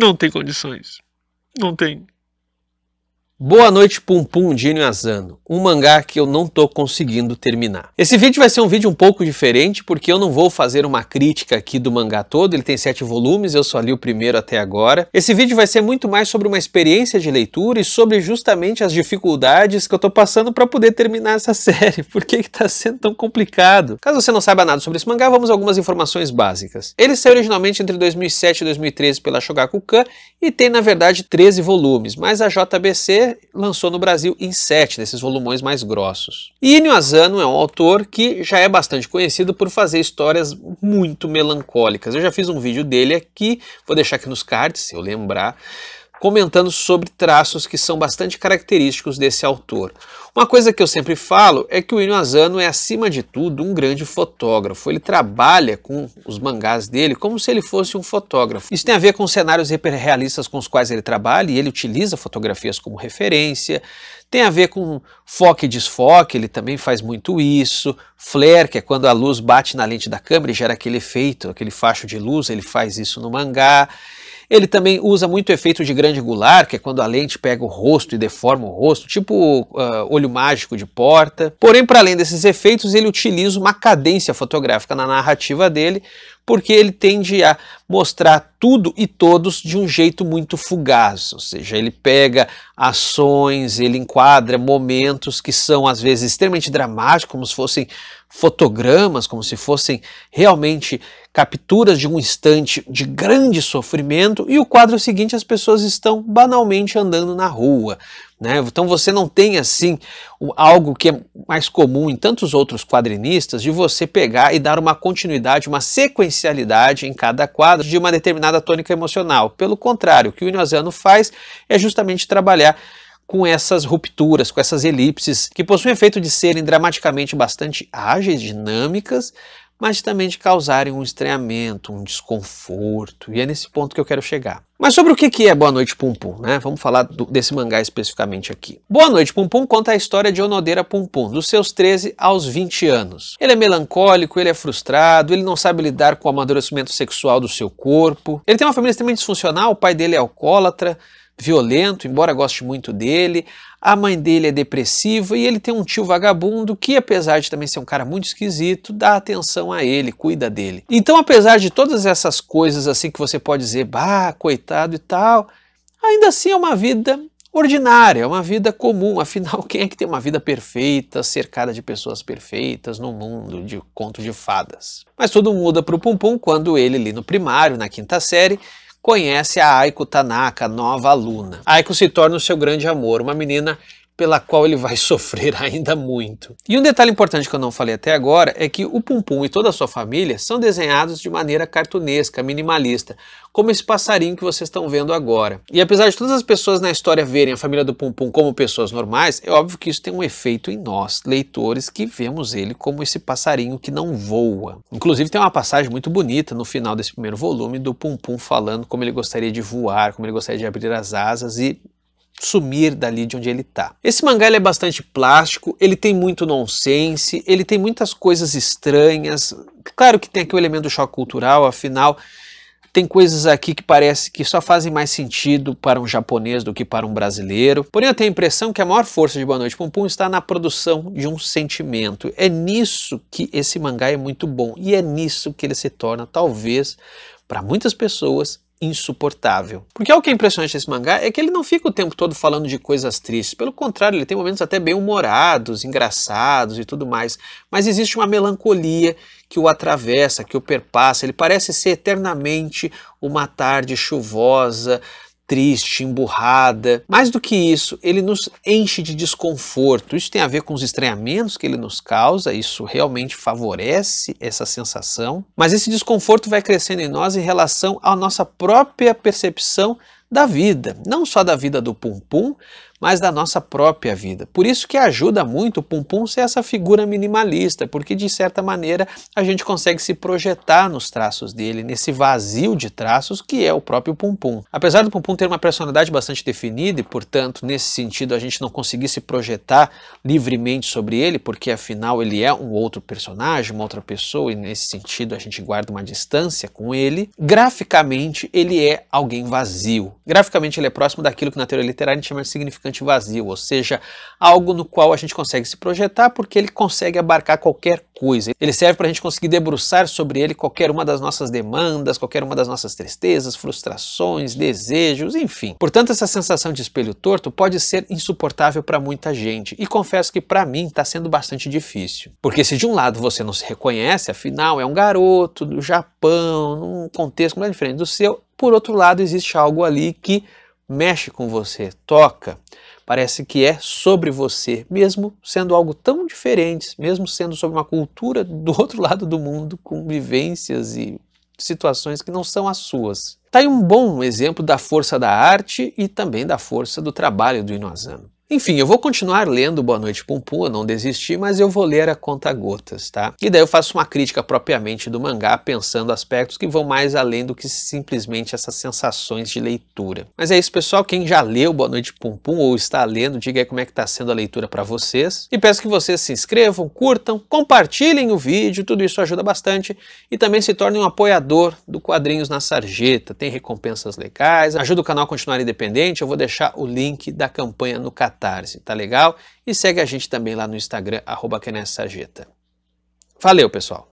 Não tem condições. Não tem. Boa Noite Pum Pum Dino Asano, um mangá que eu não tô conseguindo terminar. Esse vídeo vai ser um vídeo um pouco diferente porque eu não vou fazer uma crítica aqui do mangá todo, ele tem sete volumes, eu só li o primeiro até agora. Esse vídeo vai ser muito mais sobre uma experiência de leitura e sobre justamente as dificuldades que eu tô passando para poder terminar essa série. Por que que tá sendo tão complicado? Caso você não saiba nada sobre esse mangá, vamos a algumas informações básicas. Ele saiu originalmente entre 2007 e 2013 pela Shogakukan e tem na verdade 13 volumes, mas a JBC lançou no Brasil em sete desses volumões mais grossos. E Asano é um autor que já é bastante conhecido por fazer histórias muito melancólicas. Eu já fiz um vídeo dele aqui, vou deixar aqui nos cards, se eu lembrar, comentando sobre traços que são bastante característicos desse autor. Uma coisa que eu sempre falo é que o Inyo Asano é, acima de tudo, um grande fotógrafo. Ele trabalha com os mangás dele como se ele fosse um fotógrafo. Isso tem a ver com cenários hiperrealistas com os quais ele trabalha e ele utiliza fotografias como referência. Tem a ver com foco e desfoque, ele também faz muito isso. Flare, que é quando a luz bate na lente da câmera e gera aquele efeito, aquele facho de luz, ele faz isso no mangá. Ele também usa muito efeito de grande angular, que é quando a lente pega o rosto e deforma o rosto, tipo uh, olho mágico de porta. Porém, para além desses efeitos, ele utiliza uma cadência fotográfica na narrativa dele, porque ele tende a mostrar tudo e todos de um jeito muito fugaz, ou seja, ele pega ações, ele enquadra momentos que são às vezes extremamente dramáticos, como se fossem fotogramas, como se fossem realmente capturas de um instante de grande sofrimento, e o quadro seguinte as pessoas estão banalmente andando na rua. Né? Então você não tem assim algo que é mais comum em tantos outros quadrinistas de você pegar e dar uma continuidade, uma sequencialidade em cada quadro de uma determinada tônica emocional. Pelo contrário, o que o Inozano faz é justamente trabalhar com essas rupturas, com essas elipses, que possuem efeito de serem dramaticamente bastante ágeis, dinâmicas, mas também de causarem um estranhamento, um desconforto, e é nesse ponto que eu quero chegar. Mas sobre o que é Boa Noite Pum Pum, né? Vamos falar do, desse mangá especificamente aqui. Boa Noite Pum Pum conta a história de Onodera Pum Pum, dos seus 13 aos 20 anos. Ele é melancólico, ele é frustrado, ele não sabe lidar com o amadurecimento sexual do seu corpo. Ele tem uma família extremamente disfuncional, o pai dele é alcoólatra, violento, embora goste muito dele a mãe dele é depressiva e ele tem um tio vagabundo que, apesar de também ser um cara muito esquisito, dá atenção a ele, cuida dele. Então, apesar de todas essas coisas assim que você pode dizer, bah, coitado e tal, ainda assim é uma vida ordinária, é uma vida comum. Afinal, quem é que tem uma vida perfeita, cercada de pessoas perfeitas, num mundo de conto de fadas? Mas tudo muda para o Pum Pum quando ele, ali no primário, na quinta série, conhece a Aiko Tanaka, nova aluna. Aiko se torna o seu grande amor, uma menina pela qual ele vai sofrer ainda muito. E um detalhe importante que eu não falei até agora é que o Pum Pum e toda a sua família são desenhados de maneira cartunesca, minimalista, como esse passarinho que vocês estão vendo agora. E apesar de todas as pessoas na história verem a família do Pum Pum como pessoas normais, é óbvio que isso tem um efeito em nós, leitores, que vemos ele como esse passarinho que não voa. Inclusive tem uma passagem muito bonita no final desse primeiro volume do Pum Pum falando como ele gostaria de voar, como ele gostaria de abrir as asas e sumir dali de onde ele tá. Esse mangá é bastante plástico, ele tem muito nonsense, ele tem muitas coisas estranhas. Claro que tem aqui o elemento do choque cultural, afinal, tem coisas aqui que parece que só fazem mais sentido para um japonês do que para um brasileiro. Porém, eu tenho a impressão que a maior força de Boa Noite Pum Pum está na produção de um sentimento. É nisso que esse mangá é muito bom e é nisso que ele se torna, talvez, para muitas pessoas, insuportável. Porque o que é impressionante nesse mangá é que ele não fica o tempo todo falando de coisas tristes. Pelo contrário, ele tem momentos até bem humorados, engraçados e tudo mais. Mas existe uma melancolia que o atravessa, que o perpassa. Ele parece ser eternamente uma tarde chuvosa, triste, emburrada. Mais do que isso, ele nos enche de desconforto. Isso tem a ver com os estranhamentos que ele nos causa, isso realmente favorece essa sensação. Mas esse desconforto vai crescendo em nós em relação à nossa própria percepção da vida, não só da vida do pum-pum, mas da nossa própria vida. Por isso que ajuda muito o Pumpum ser essa figura minimalista, porque de certa maneira a gente consegue se projetar nos traços dele, nesse vazio de traços que é o próprio Pumpum. Apesar do Pumpum ter uma personalidade bastante definida e, portanto, nesse sentido a gente não conseguir se projetar livremente sobre ele, porque afinal ele é um outro personagem, uma outra pessoa, e nesse sentido a gente guarda uma distância com ele, graficamente ele é alguém vazio. Graficamente ele é próximo daquilo que na teoria literária a gente chama de significante bastante vazio, ou seja, algo no qual a gente consegue se projetar porque ele consegue abarcar qualquer coisa. Ele serve para a gente conseguir debruçar sobre ele qualquer uma das nossas demandas, qualquer uma das nossas tristezas, frustrações, desejos, enfim. Portanto, essa sensação de espelho torto pode ser insuportável para muita gente e confesso que para mim está sendo bastante difícil. Porque se de um lado você não se reconhece, afinal é um garoto do Japão, num contexto completamente diferente do seu, por outro lado existe algo ali que mexe com você, toca, parece que é sobre você, mesmo sendo algo tão diferente, mesmo sendo sobre uma cultura do outro lado do mundo, com vivências e situações que não são as suas. Está aí um bom exemplo da força da arte e também da força do trabalho do Inozano. Enfim, eu vou continuar lendo Boa Noite Pum Pum, eu não desisti, mas eu vou ler a conta gotas, tá? E daí eu faço uma crítica propriamente do mangá, pensando aspectos que vão mais além do que simplesmente essas sensações de leitura. Mas é isso, pessoal. Quem já leu Boa Noite Pum Pum ou está lendo, diga aí como é que está sendo a leitura para vocês. E peço que vocês se inscrevam, curtam, compartilhem o vídeo, tudo isso ajuda bastante. E também se tornem um apoiador do Quadrinhos na Sarjeta. Tem recompensas legais, ajuda o canal a continuar independente. Eu vou deixar o link da campanha no Catarse catarse, tá legal? E segue a gente também lá no Instagram, arroba Valeu, pessoal!